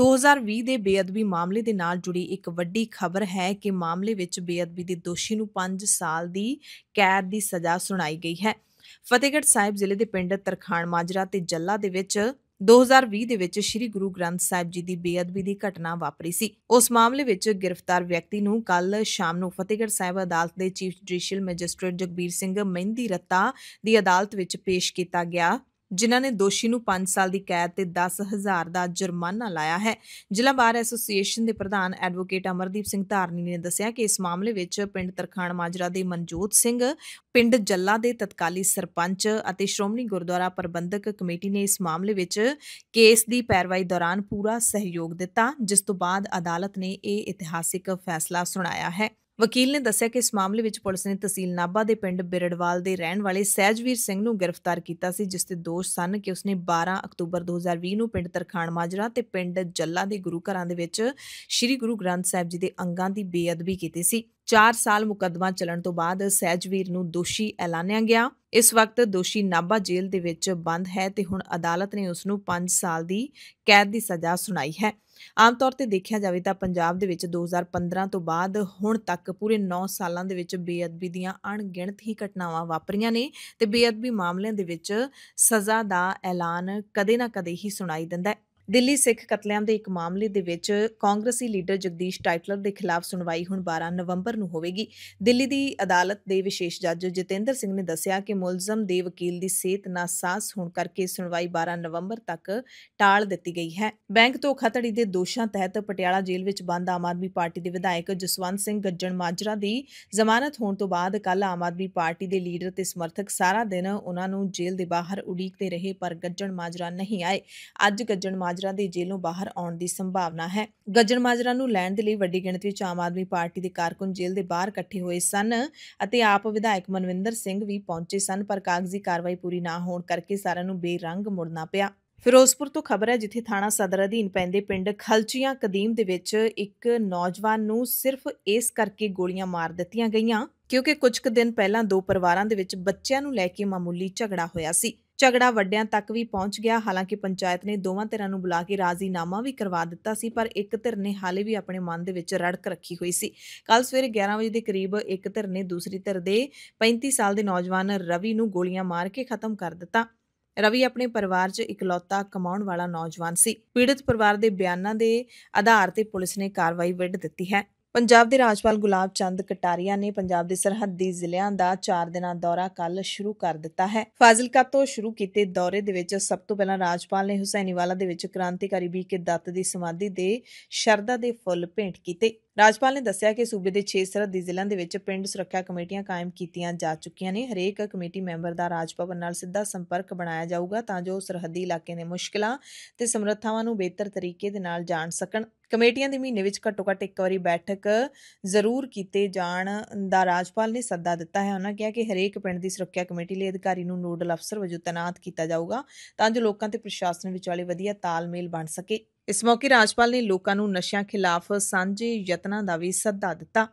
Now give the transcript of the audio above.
2020 ਦੇ ਬੇਅਦਬੀ ਮਾਮਲੇ ਦੇ ਨਾਲ ਜੁੜੀ ਇੱਕ ਵੱਡੀ ਖਬਰ ਹੈ ਕਿ ਮਾਮਲੇ ਵਿੱਚ ਬੇਅਦਬੀ ਦੇ ਦੋਸ਼ੀ ਨੂੰ 5 ਸਾਲ ਦੀ ਕੈਦ ਦੀ ਸਜ਼ਾ ਸੁਣਾਈ ਗਈ ਹੈ ਫਤਿਹਗੜ੍ਹ ਸਾਹਿਬ ਜ਼ਿਲ੍ਹੇ ਦੇ ਪਿੰਡ ਤਰਖਾਣ ਮਾਜਰਾ ਤੇ ਜੱਲਾ ਦੇ ਵਿੱਚ 2020 ਦੇ ਵਿੱਚ ਸ੍ਰੀ ਗੁਰੂ ਗ੍ਰੰਥ ਸਾਹਿਬ ਜੀ ਦੀ ਬੇਅਦਬੀ ਦੀ ਘਟਨਾ ਵਾਪਰੀ ਸੀ ਉਸ ਮਾਮਲੇ ਵਿੱਚ ਗ੍ਰਿਫਤਾਰ ਵਿਅਕਤੀ ਨੂੰ ਕੱਲ ਸ਼ਾਮ ਨੂੰ ਫਤਿਹਗੜ੍ਹ ਸਾਹਿਬ ਅਦਾਲਤ ਦੇ chief judicial magistrate Jagbir Singh Mehndi Ratta ਦੀ ਅਦਾਲਤ ਵਿੱਚ ਪੇਸ਼ ਕੀਤਾ ਗਿਆ ਜਿਨ੍ਹਾਂ ਨੇ ਦੋਸ਼ੀ ਨੂੰ 5 ਸਾਲ ਦੀ ਕੈਦ ਤੇ 10000 ਦਾ ਜੁਰਮਾਨਾ ਲਾਇਆ ਹੈ ਜ਼ਿਲ੍ਹਾ ਬਾਰ ਐਸੋਸੀਏਸ਼ਨ ਦੇ ਪ੍ਰਧਾਨ ਐਡਵੋਕੇਟ ਅਮਰਦੀਪ ਸਿੰਘ ਧਾਰਨੀ ਨੇ ਦੱਸਿਆ ਕਿ ਇਸ ਮਾਮਲੇ ਵਿੱਚ ਪਿੰਡ ਤਰਖਾਣ ਮਾਜਰਾ ਦੇ ਮਨਜੋਤ ਸਿੰਘ ਪਿੰਡ ਜੱਲਾ ਦੇ ਤਤਕਾਲੀ ਸਰਪੰਚ ਅਤੇ ਸ਼੍ਰੋਮਣੀ ਗੁਰਦੁਆਰਾ ਪ੍ਰਬੰਧਕ ਕਮੇਟੀ ਨੇ ਇਸ ਮਾਮਲੇ ਵਿੱਚ ਕੇਸ ਦੀ ਪੈਰਵਾਈ ਦੌਰਾਨ ਪੂਰਾ ਸਹਿਯੋਗ ਦਿੱਤਾ ਜਿਸ ਤੋਂ ਬਾਅਦ ਅਦਾਲਤ ਨੇ ਇਹ ਇਤਿਹਾਸਿਕ ਫੈਸਲਾ ਸੁਣਾਇਆ ਹੈ ਵਕੀਲ ਨੇ ਦੱਸਿਆ ਕਿ ਇਸ ਮਾਮਲੇ ਵਿੱਚ ਪੁਲਿਸ ਨੇ ਤਹਿਸੀਲ ਨਾਭਾ ਦੇ ਪਿੰਡ ਬਿਰੜਵਾਲ ਦੇ ਰਹਿਣ ਵਾਲੇ ਸਹਿਜਵੀਰ ਸਿੰਘ ਨੂੰ ਗ੍ਰਿਫਤਾਰ ਕੀਤਾ ਸੀ ਜਿਸ ਤੇ ਦੋਸ਼ ਸਨ ਕਿ ਉਸਨੇ 12 ਅਕਤੂਬਰ 2020 ਨੂੰ ਪਿੰਡ ਤਰਖਾਣ ਮਾਜਰਾ ਤੇ ਪਿੰਡ ਜੱਲਾ ਦੇ ਗੁਰੂ ਘਰਾਂ ਦੇ ਵਿੱਚ ਸ੍ਰੀ ਗੁਰੂ ਗ੍ਰੰਥ ਸਾਹਿਬ ਜੀ ਦੇ ਅੰਗਾਂ ਦੀ ਬੇਅਦਬੀ ਕੀਤੀ ਸੀ 4 ਸਾਲ ਮੁਕੱਦਮਾ ਚੱਲਣ ਤੋਂ ਬਾਅਦ ਸਹਿਜਵੀਰ ਨੂੰ ਦੋਸ਼ੀ ਐਲਾਨਿਆ ਗਿਆ ਇਸ ਵਕਤ ਦੋਸ਼ੀ ਨਾਬਾ ਜੇਲ੍ਹ ਦੇ ਵਿੱਚ ਬੰਦ ਹੈ ਤੇ ਹੁਣ ਅਦਾਲਤ ਨੇ ਉਸ ਨੂੰ 5 ਸਾਲ ਦੀ ਕੈਦ ਦੀ ਸਜ਼ਾ ਸੁਣਾਈ ਹੈ ਆਮ ਤੌਰ ਤੇ ਦੇਖਿਆ ਜਾਵੇ ਤਾਂ ਪੰਜਾਬ ਦੇ ਵਿੱਚ 2015 ਤੋਂ ਬਾਅਦ ਹੁਣ ਤੱਕ ਪੂਰੇ 9 ਸਾਲਾਂ ਦੇ ਵਿੱਚ ਬੇਅਦਬੀ ਦੀਆਂ ਅਣਗਿਣਤ ਹੀ ਘਟਨਾਵਾਂ ਵਾਪਰੀਆਂ ਨੇ ਤੇ ਬੇਅਦਬੀ ਮਾਮਲਿਆਂ ਦੇ ਵਿੱਚ ਸਜ਼ਾ ਦਾ ਐਲਾਨ ਕਦੇ ਨਾ ਕਦੇ ਹੀ ਸੁਣਾਈ ਦਿੰਦਾ ਹੈ ਦਿੱਲੀ ਸਿੱਖ ਕਤਲੇਆਮ ਦੇ ਇੱਕ ਮਾਮਲੇ ਦੇ ਵਿੱਚ ਕਾਂਗਰਸੀ ਲੀਡਰ ਜਗਦੀਸ਼ ਟਾਈਟਲਰ ਦੇ ਖਿਲਾਫ ਸੁਣਵਾਈ ਹੁਣ 12 ਨਵੰਬਰ ਨੂੰ ਹੋਵੇਗੀ ਦਿੱਲੀ ਦੀ ਅਦਾਲਤ ਦੇ ਵਿਸ਼ੇਸ਼ ਜੱਜ ਜਤਿੰਦਰ ਸਿੰਘ ਨੇ ਦੱਸਿਆ ਕਿ ਮੁਲਜ਼ਮ ਦੇ ਵਕੀਲ ਦੀ ਸਿਹਤ ਨਾ ਸਾਸ ਹੋਣ ਕਰਕੇ ਸੁਣਵਾਈ 12 ਨਵੰਬਰ ਤੱਕ ਟਾਲ ਦਿੱਤੀ ਗਈ ਹੈ ਬੈਂਕ ਤੋਂ ਖਤੜੀ ਦੇ ਦੋਸ਼ਾਂ ਤਹਿਤ ਪਟਿਆਲਾ ਜੇਲ੍ਹ ਵਿੱਚ ਬੰਦ ਆਮ ਆਦਮੀ ਪਾਰਟੀ ਦੇ ਵਿਧਾਇਕ ਜਸਵੰਤ ਸਿੰਘ ਗੱਜਣ ਮਾਜਰਾ ਦੀ ਜ਼ਮਾਨਤ ਹੋਣ ਤੋਂ ਬਾਅਦ ਕੱਲ ਆਮ ਆਦਮੀ ਪਾਰਟੀ ਦੇ ਲੀਡਰ ਤੇ ਸਮਰਥਕ ਸਾਰਾ ਦਿਨ ਉਹਨਾਂ ਨੂੰ ਜੇਲ੍ਹ ਦੇ ਬਾਹਰ ਉਡੀਕਦੇ ਰਹੇ ਪਰ ਗੱਜਣ ਮਾਜਰਾ ਨਹੀਂ ਆਏ ਅੱਜ ਗੱਜਣ ਮਾਜਰਾ ਦੇ ਜੇਲੋਂ ਬਾਹਰ ਆਉਣ ਦੀ ਸੰਭਾਵਨਾ ਹੈ ਗੱਜਣ ਮਾਜਰਾ ਨੂੰ ਲੈਣ ਦੇ ਲਈ ਵੱਡੀ ਗਿਣਤੀ ਵਿੱਚ ਆਮ ਆਦਮੀ ਪਾਰਟੀ ਦੇ ਕਾਰਕੁਨ ਜੇਲ੍ਹ ਦੇ ਬਾਹਰ ਇਕੱਠੇ ਹੋਏ ਸਨ ਅਤੇ ਆਪ ਵਿਧਾਇਕ ਮਨਵਿੰਦਰ ਸਿੰਘ ਵੀ ਪਹੁੰਚੇ ਸਨ ਪਰ ਕਾਗਜ਼ੀ ਕਾਰਵਾਈ ਪੂਰੀ ਨਾ ਹੋਣ ਕਰਕੇ ਸਾਰਿਆਂ ਨੂੰ ਬੇਰੰਗ ਮੁੜਨਾ ਪਿਆ ਫਿਰੋਜ਼ਪੁਰ ਤੋਂ ਖਬਰ ਹੈ ਜਿੱਥੇ ਥਾਣਾ ਸਦਰ ਅਧੀਨ ਪੈਂਦੇ ਪਿੰਡ ਖਲਚੀਆਂ ਕਦੀਮ ਦੇ ਵਿੱਚ ਇੱਕ ਨੌਜਵਾਨ ਨੂੰ ਸਿਰਫ ਇਸ ਕਰਕੇ ਗੋਲੀਆਂ ਮਾਰ ਦਿੱਤੀਆਂ ਗਈਆਂ ਕਿਉਂਕਿ ਕੁਝ ਕੁ ਦਿਨ ਪਹਿਲਾਂ ਦੋ ਪਰਿਵਾਰਾਂ ਦੇ ਵਿੱਚ ਬੱਚਿਆਂ ਨੂੰ ਲੈ ਕੇ ਮਾਮੂਲੀ ਝਗੜਾ ਹੋਇਆ ਸੀ ਝਗੜਾ ਵੱਡਿਆਂ ਤੱਕ ਵੀ ਪਹੁੰਚ ਗਿਆ ਹਾਲਾਂਕਿ ਪੰਚਾਇਤ ਨੇ ਦੋਵਾਂ ਧਿਰਾਂ ਨੂੰ ਬੁਲਾ ਕੇ ਰਾਜ਼ੀਨਾਮਾ ਵੀ ਕਰਵਾ ਦਿੱਤਾ ਸੀ ਪਰ ਇੱਕ ਧਿਰ ਨੇ ਹਾਲੇ ਵੀ ਆਪਣੇ ਮਨ ਦੇ ਵਿੱਚ ਰੜਕ ਰੱਖੀ ਹੋਈ ਸੀ ਕੱਲ ਸਵੇਰੇ 11 ਵਜੇ ਦੇ ਕਰੀਬ ਇੱਕ ਧਿਰ ਨੇ ਦੂਸਰੀ ਧਿਰ ਦੇ 35 ਸਾਲ ਦੇ ਨੌਜਵਾਨ ਰਵੀ ਨੂੰ ਗੋਲੀਆਂ ਮਾਰ ਕੇ ਖਤਮ ਕਰ ਦਿੱਤਾ ਰਵੀ ਆਪਣੇ ਪਰਿਵਾਰ 'ਚ ਇਕਲੌਤਾ ਕਮਾਉਣ ਵਾਲਾ ਨੌਜਵਾਨ ਸੀ ਪੀੜਤ ਪਰਿਵਾਰ ਦੇ ਬਿਆਨਾਂ ਦੇ ਆਧਾਰ ਤੇ ਪੁਲਿਸ ਨੇ ਕਾਰਵਾਈ ਵਿੱਢ ਦਿੱਤੀ ਹੈ ਪੰਜਾਬ ਦੇ ਰਾਜਪਾਲ ਗੁਲਾਬ ਚੰਦ ਕਟਾਰੀਆ ਨੇ ਪੰਜਾਬ ਦੇ ਸਰਹੱਦੀ ਜ਼ਿਲ੍ਹਿਆਂ ਦਾ 4 ਦਿਨਾਂ ਦੌਰਾ ਕੱਲ ਸ਼ੁਰੂ ਕਰ ਦਿੱਤਾ ਹੈ ਫਾਜ਼ਿਲਕਾ ਤੋਂ ਸ਼ੁਰੂ ਕੀਤੇ ਦੌਰੇ ਦੇ ਵਿੱਚ ਸਭ ਤੋਂ ਪਹਿਲਾਂ ਰਾਜਪਾਲ ਨੇ ਹੁਸੈਨੀਵਾਲਾ ਦੇ ਵਿੱਚ ਕ੍ਰਾਂਤੀਕਾਰੀ ਬੀਕੇ ਦੱਤ ਦੀ ਸਮਾਧੀ ਦੇ ਸ਼ਰਧਾ ਦੇ ਫੁੱਲ ਭੇਂਟ ਕੀਤੇ ਰਾਜਪਾਲ ਨੇ ਦੱਸਿਆ ਕਿ ਸੂਬੇ ਦੇ 6 ਸਰਹੱਦੀ ਜ਼ਿਲ੍ਹਿਆਂ ਦੇ ਵਿੱਚ ਪਿੰਡ ਸੁਰੱਖਿਆ ਕਮੇਟੀਆਂ ਕਾਇਮ ਕੀਤੀਆਂ ਜਾ ਚੁੱਕੀਆਂ ਨੇ ਹਰੇਕ ਕਮੇਟੀ ਮੈਂਬਰ ਦਾ ਰਾਜ ਨਾਲ ਸਿੱਧਾ ਸੰਪਰਕ ਬਣਾਇਆ ਜਾਊਗਾ ਤਾਂ ਜੋ ਸਰਹੱਦੀ ਇਲਾਕੇ ਦੇ ਮੁਸ਼ਕਲਾਂ ਤੇ ਸਮਰੱਥਾਵਾਂ ਨੂੰ ਬਿਹਤਰ ਤਰੀਕੇ ਦੇ ਨਾਲ ਜਾਣ ਸਕਣ ਕਮੇਟੀਆਂ ਦੇ ਮਹੀਨੇ ਵਿੱਚ ਘੱਟੋ ਘੱਟ ਇੱਕ ਵਾਰੀ ਬੈਠਕ ਜ਼ਰੂਰ ਕੀਤੇ ਜਾਣ ਦਾ ਰਾਜਪਾਲ ਨੇ ਸੱਦਾ ਦਿੱਤਾ ਹੈ ਉਹਨਾਂ ਕਿਹਾ ਕਿ ਹਰੇਕ ਪਿੰਡ ਦੀ ਸੁਰੱਖਿਆ ਕਮੇਟੀ ਲਈ ਅਧਿਕਾਰੀ ਨੂੰ ਨੋਡਲ ਅਫਸਰ ਵਜੋਂ ਤਾਇਨਾਤ ਕੀਤਾ ਜਾਊਗਾ ਤਾਂ ਜੋ ਲੋਕਾਂ ਤੇ ਪ੍ਰਸ਼ਾਸਨ ਵਿਚਾਲੇ ਵਧੀਆ ਤਾਲਮੇਲ ਬਣ ਸਕੇ ਇਸ ਮੌਕੇ ਰਾਜਪਾਲ ਨੇ ਲੋਕਾਂ ਨੂੰ ਨਸ਼ਿਆਂ ਖਿਲਾਫ ਸਾਂਝੇ ਯਤਨਾਂ ਦਾ ਵੀ ਸੱਦਾ ਦਿੱਤਾ